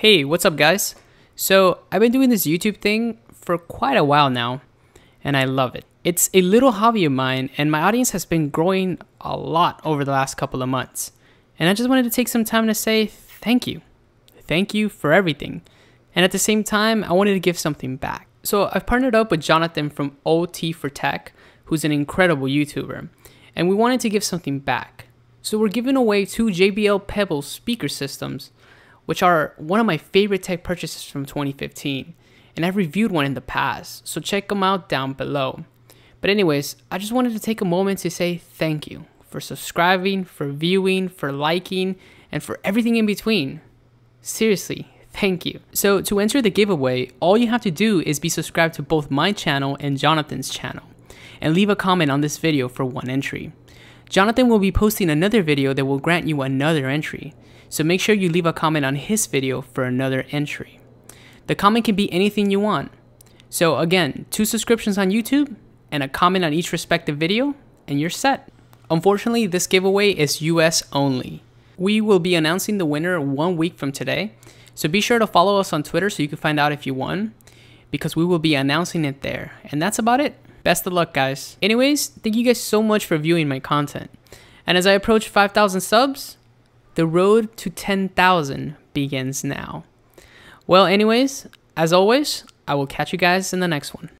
Hey, what's up guys? So I've been doing this YouTube thing for quite a while now, and I love it. It's a little hobby of mine, and my audience has been growing a lot over the last couple of months. And I just wanted to take some time to say thank you. Thank you for everything. And at the same time, I wanted to give something back. So I've partnered up with Jonathan from OT for Tech, who's an incredible YouTuber, and we wanted to give something back. So we're giving away two JBL Pebble speaker systems which are one of my favorite tech purchases from 2015, and I've reviewed one in the past, so check them out down below. But anyways, I just wanted to take a moment to say thank you for subscribing, for viewing, for liking, and for everything in between. Seriously, thank you. So to enter the giveaway, all you have to do is be subscribed to both my channel and Jonathan's channel, and leave a comment on this video for one entry. Jonathan will be posting another video that will grant you another entry, so make sure you leave a comment on his video for another entry. The comment can be anything you want. So again, two subscriptions on YouTube and a comment on each respective video, and you're set. Unfortunately, this giveaway is US only. We will be announcing the winner one week from today, so be sure to follow us on Twitter so you can find out if you won, because we will be announcing it there. And that's about it. Best of luck, guys. Anyways, thank you guys so much for viewing my content. And as I approach 5,000 subs, the road to 10,000 begins now. Well, anyways, as always, I will catch you guys in the next one.